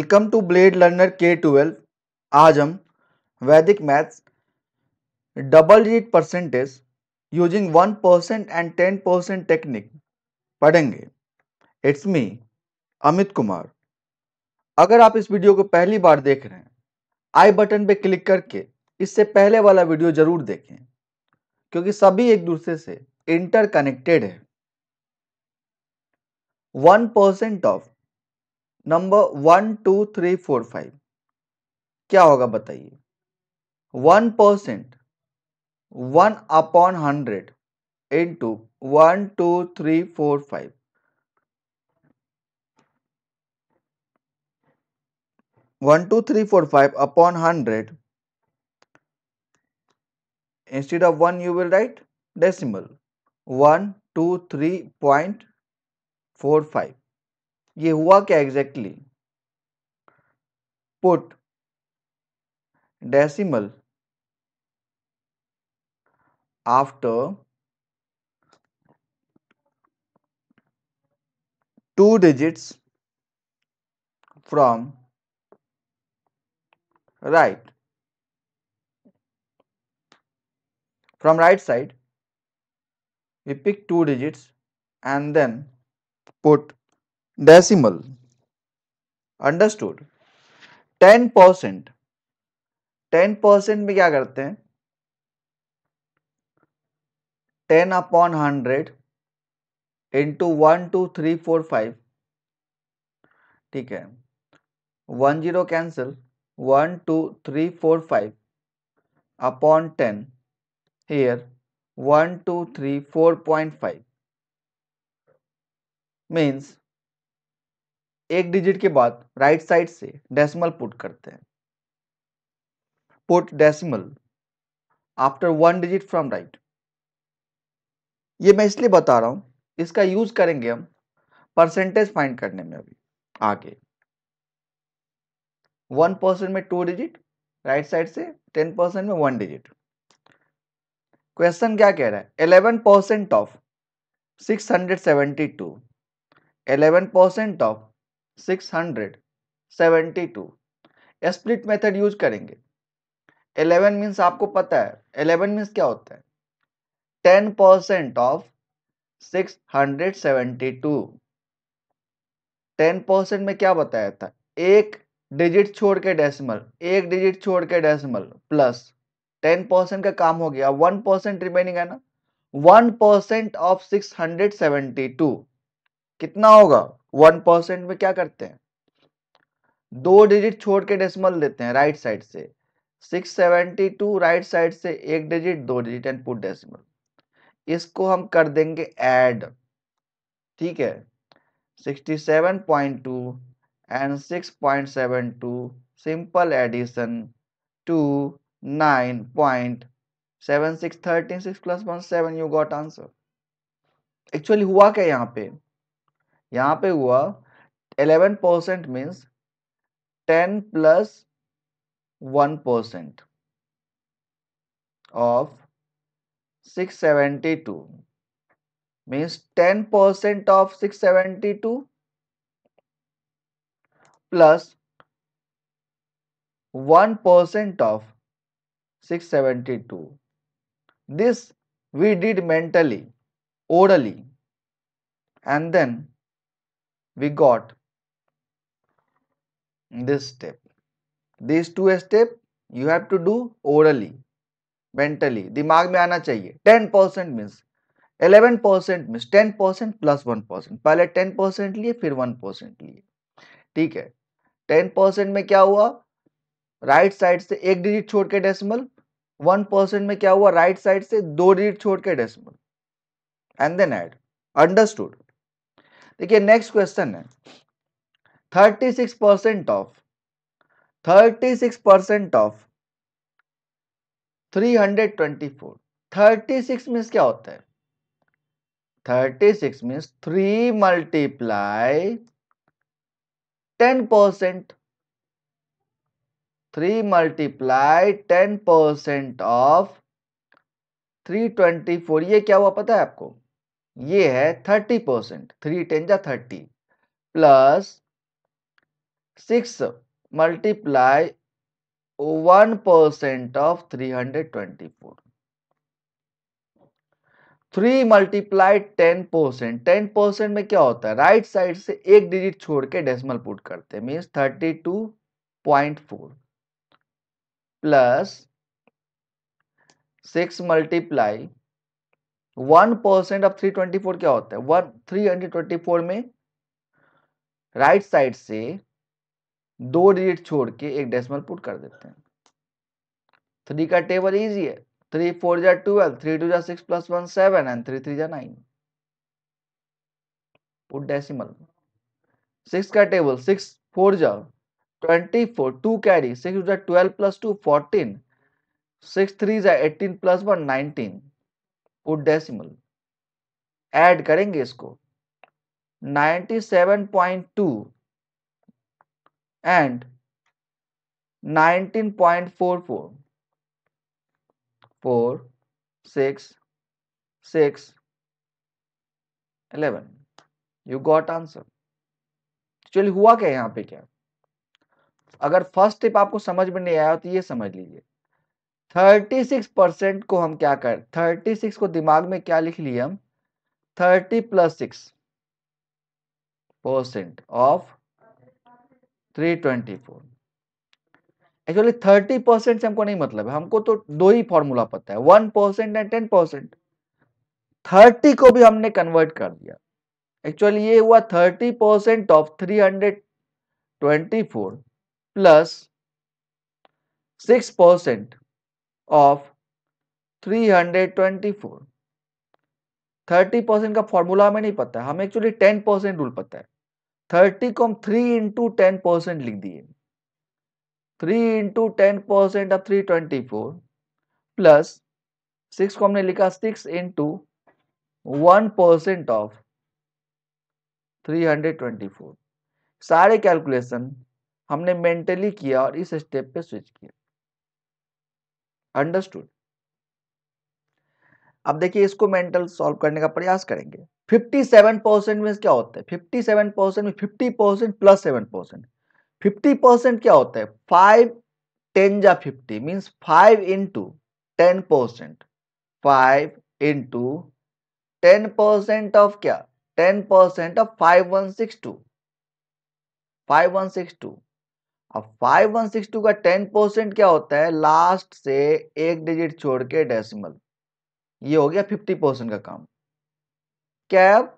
Welcome to Blade Learner K twelve आज हम Vedic maths double digit percentage using one percent and ten percent technique पढ़ेंगे it's me Amit Kumar अगर आप इस video को पहली बार देख रहे हैं आई बटन पे क्लिक करके इससे पहले वाला वीडियो जरूर देखें क्योंकि सभी एक दूसरे से इंटरकनेक्टेड है one percent of number one two three four five क्या होगा बताइए one percent one upon hundred into one two three four five one two three four five upon hundred instead of one you will write decimal one two three point four five ये हुआ क्या exactly put decimal after two digits from right from right side we pick two digits and then put decimal understood ten percent ten percent में क्या करते हैं ten upon hundred into one two three four five ठीक है one zero cancel one two three four five upon ten here one two three four point five means एक digit के बाद right side से डेसिमल पुट करते हैं put decimal after one digit from right ये मैं इसलिए बता रहा हूं इसका यूज करेंगे हम परसेंटेज फाइंड करने में अभी आगे वन परसेंट में टू डिजिट राइट साइड से टेन परसेंट में वन डिजिट क्वेश्चन क्या कह रहा है eleven percent of six hundred seventy two eleven percent of six hundred seventy two split method use करेंगे एलेवन मीन्स आपको पता है एलेवन मीन्स क्या होता है ten percent of six hundred seventy two ten percent में क्या बताया था एक डिजिट छोड़ के डेसिमल एक डिजिट छोड़ के डेसिमल प्लस टेन परसेंट का काम हो गया वन परसेंट रिमेनिंग है ना one percent of six hundred seventy two कितना होगा वन परसेंट में क्या करते हैं दो डिजिट छोड़ के डेसिमल देते हैं राइट साइड से six seventy two right side से एक डिजिट दो डिजिट एंड पुट डेसिमल इसको हम कर देंगे ऐड ठीक है sixty seven point two and six point seven two simple addition two nine point seven six 13 six plus one seven you got answer actually हुआ क्या यहाँ पे यहाँ पे हुआ eleven percent means ten plus one percent of six seventy two means ten percent of six seventy two plus one percent of six seventy two this we did mentally orally and then we got this step these two step you have to do orally mentally दिमाग में आना चाहिए 10 percent means 11 percent means 10 percent plus one percent पहले 10 percent लिए फिर 1 percent लिए ठीक है 10 परसेंट में क्या हुआ राइट right साइड से एक डिजिट छोड़ के डेसिमल वन परसेंट में क्या हुआ राइट right साइड से दो डिजिट छोड़ के decimal and then add understood देखिए नेक्स्ट क्वेश्चन है thirty six percent of thirty six percent of three hundred twenty four thirty six means क्या होता है thirty six means three multiply ten percent three multiply ten percent of three twenty four ये क्या हुआ पता है आपको ये है थर्टी परसेंट थ्री टेन जा thirty plus six multiply one percent of three hundred twenty four three multiply ten percent ten percent में क्या होता है राइट right साइड से एक डिजिट छोड़ के डेसिमल पुट करते हैं means thirty two point four plus six multiply one percent of three twenty four क्या होता है one three hundred twenty four में राइट right साइड से दो डिजिट छोड़ के एक डेसिमल पुट कर देते हैं थ्री का टेबल इजी है थ्री फोर जा ट्वेल्व थ्री टू जा six plus one seven and three three जा नाइन पुट डेसिमल सिक्स का टेबल सिक्स फोर जा twenty four two carry six जा twelve plus two fourteen six three जा eighteen plus one nineteen put decimal add करेंगे इसको 97.2 and 19.44 four six six eleven you got answer चलिए हुआ क्या यहाँ पे क्या अगर फर्स्ट स्टेप आपको समझ में नहीं आया तो ये समझ लीजिए थर्टी सिक्स परसेंट को हम क्या कर थर्टी सिक्स को दिमाग में क्या लिख लिए हम thirty plus six percent of three twenty four actually thirty percent से हमको नहीं मतलब है हमको तो दो ही फॉर्मूला पता है one percent and ten percent thirty को भी हमने कन्वर्ट कर दिया एक्चुअली ये हुआ thirty percent of three hundred twenty four plus six percent of 324 30 percent का फॉर्मूला हमें नहीं पता है हमें एक्चुअली 10 परसेंट रूल पता है 30 को हम 3 इंटू टेन परसेंट लिख दिए 3 into ten percent of 324 plus 6 को हमने लिखा 6 इंटू वन परसेंट ऑफ 324 सारे कैलकुलेशन हमने मेंटली किया और इस स्टेप पे स्विच किया अंडरस्टूड अब देखिए इसको मेंटल सॉल्व करने का प्रयास करेंगे 57 परसेंट में क्या होता है 57 परसेंट में 50 percent plus seven percent fifty percent क्या होता है फाइव टेन या fifty means five into ten percent five into ten percent of क्या ten percent of five one six two five one six two अब five one six two का ten percent क्या होता है लास्ट से एक digit छोड़ के डेसिमल ये हो गया फिफ्टी परसेंट का काम क्या है अब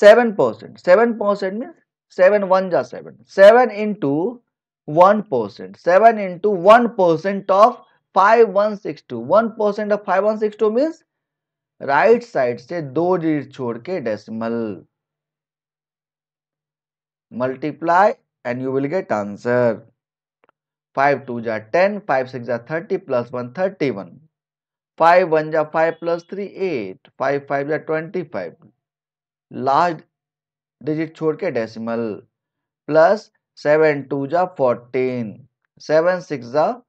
सेवन परसेंट सेवन परसेंट में सेवन वन जा seven seven into one percent seven into one percent of five one six two one percent of five one six two means right side से दो digit छोड़ के decimal multiply and you will get answer 5 two are 10 5 6 are 30 plus 1 31 5 one are 5 plus 3 8 5 5 are 25 Large digit chhod ke decimal plus 7 seven two are 14 7 6 are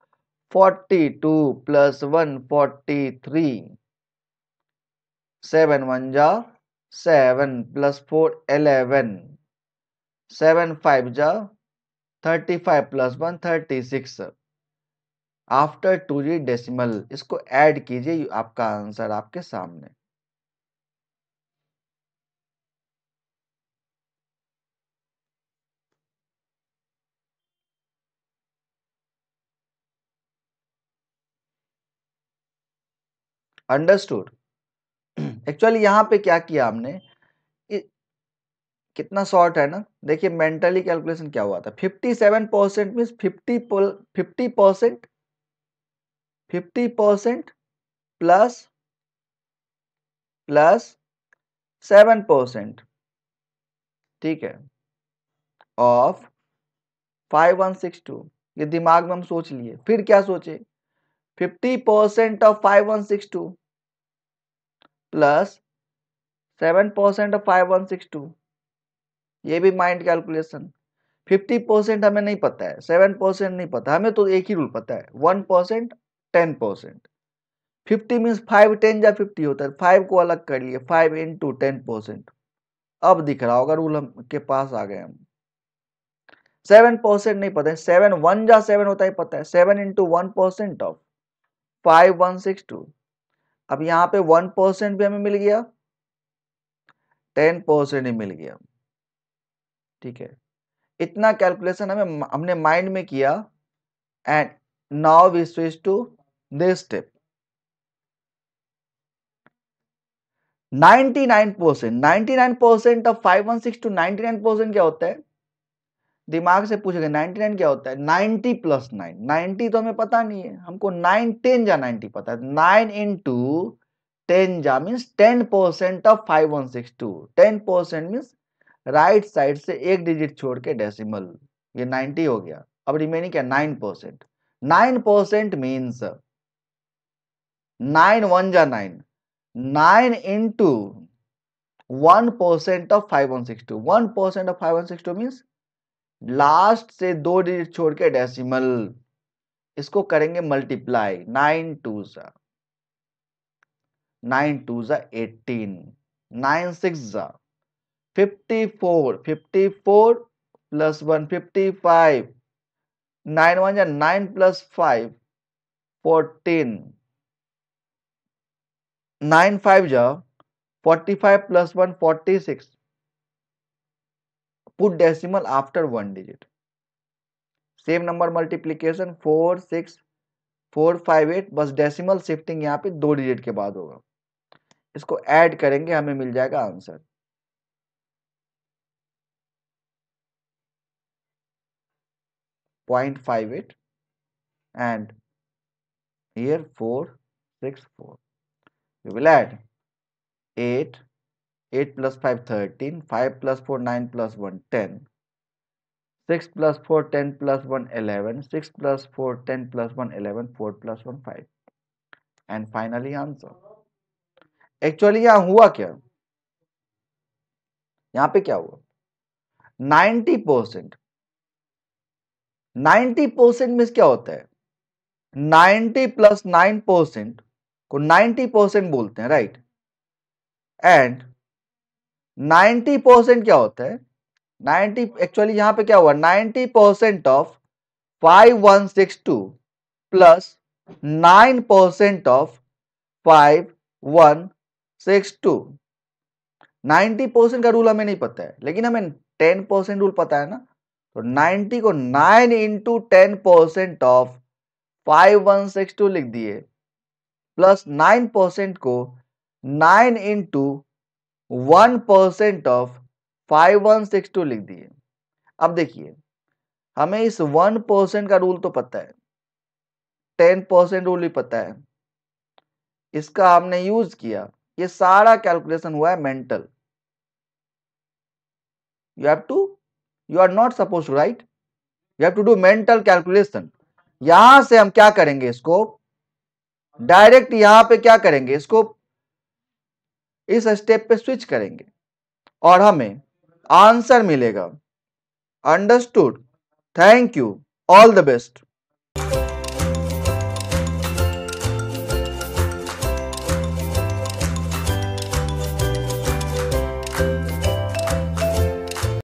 42 plus 1 43 7 one are 7 plus 4 11 seven five जा thirty five plus one thirty six after two जी decimal इसको add कीजिए आपका answer आपके सामने understood actually यहां पे क्या किया हमने कितना शॉर्ट है ना देखिए मेंटली कैलकुलेशन क्या हुआ था 57 seven percent means fifty fifty percent fifty percent plus plus seven percent ठीक है of five one six two ये दिमाग में हम सोच लिए फिर क्या सोचे fifty percent of five one six two plus seven percent of five one six two ये भी माइंड कैलकुलेशन 50 परसेंट हमें नहीं पता है 7 परसेंट नहीं पता हमें तो एक ही रूल पता है 1 percent ten percent fifty means five ten या फिफ्टी होता है फाइव को अलग कर लिए फाइव इंटू टेन परसेंट अब दिख रहा होगा रूल हम के पास आ गए हम सेवन परसेंट नहीं पता है सेवन वन या सेवन होता है पता है seven into one percent of five one six two अब यहाँ पे वन परसेंट भी हमें मिल गया टेन परसेंट ही मिल गया ठीक है इतना कैलकुलेशन हमें हमने माइंड में किया and now we switch to this step 99 percent ninety nine percent of five two ninety nine percent क्या होता है दिमाग से पूछेगा 99 क्या होता है 90 प्लस नाइन नाइन्टी तो हमें पता नहीं है हमको नाइन टेन जा 90 पता है नाइन इन टू टेन जा means ten percent of five one six two ten percent means right side से एक डिजिट छोड़ के डेसिमल ये 90 हो गया अब रिमेनिंग क्या nine percent nine percent means nine one जा nine nine into one percent of five one six two one percent of five one six two means last से दो डिजिट छोड़ के डेसिमल इसको करेंगे मल्टीप्लाई नाइन टू जा nine two जा eighteen nine six जा 54 54 plus one fifty five nine one या nine plus five fourteen nine five जा forty five plus one forty six put decimal after one digit same number multiplication four six four five eight बस decimal shifting यहाँ पे दो digit के बाद होगा इसको ऐड करेंगे हमें मिल जाएगा answer 0.58 and here 464 we will add 8 8 plus 5 13 5 plus 4 9 plus 1 10 6 plus 4 10 plus 1 11 6 plus 4 10 plus 1 11 4 plus 1 5 and finally answer Actually, यहाँ हुआ क्या Here, 90 percent. नाइनटी परसेंट में क्या होता है नाइनटी प्लस नाइन परसेंट को नाइनटी परसेंट बोलते हैं राइट एंड नाइनटी परसेंट क्या होता है नाइनटी एक्चुअली यहां पे क्या हुआ ninety percent of five one six two plus nine percent of five one six two ninety percent का रूल हमें नहीं पता है लेकिन हमें टेन परसेंट रूल पता है ना तो 90 को 9 into ten percent of five one six two लिख दिए प्लस 9 परसेंट को 9 into one percent of five one six two लिख दिए अब देखिए हमें इस वन परसेंट का रूल तो पता है टेन परसेंट रूल भी पता है इसका हमने यूज किया ये सारा कैलकुलेशन हुआ है mental you have to you are not suppose to write you have to do mental calculation यहां से हम क्या करेंगे इसको डायरेक्ट यहां पे क्या करेंगे इसको इस स्टेप पे स्विच करेंगे और हमें आंसर मिलेगा understood thank you all the best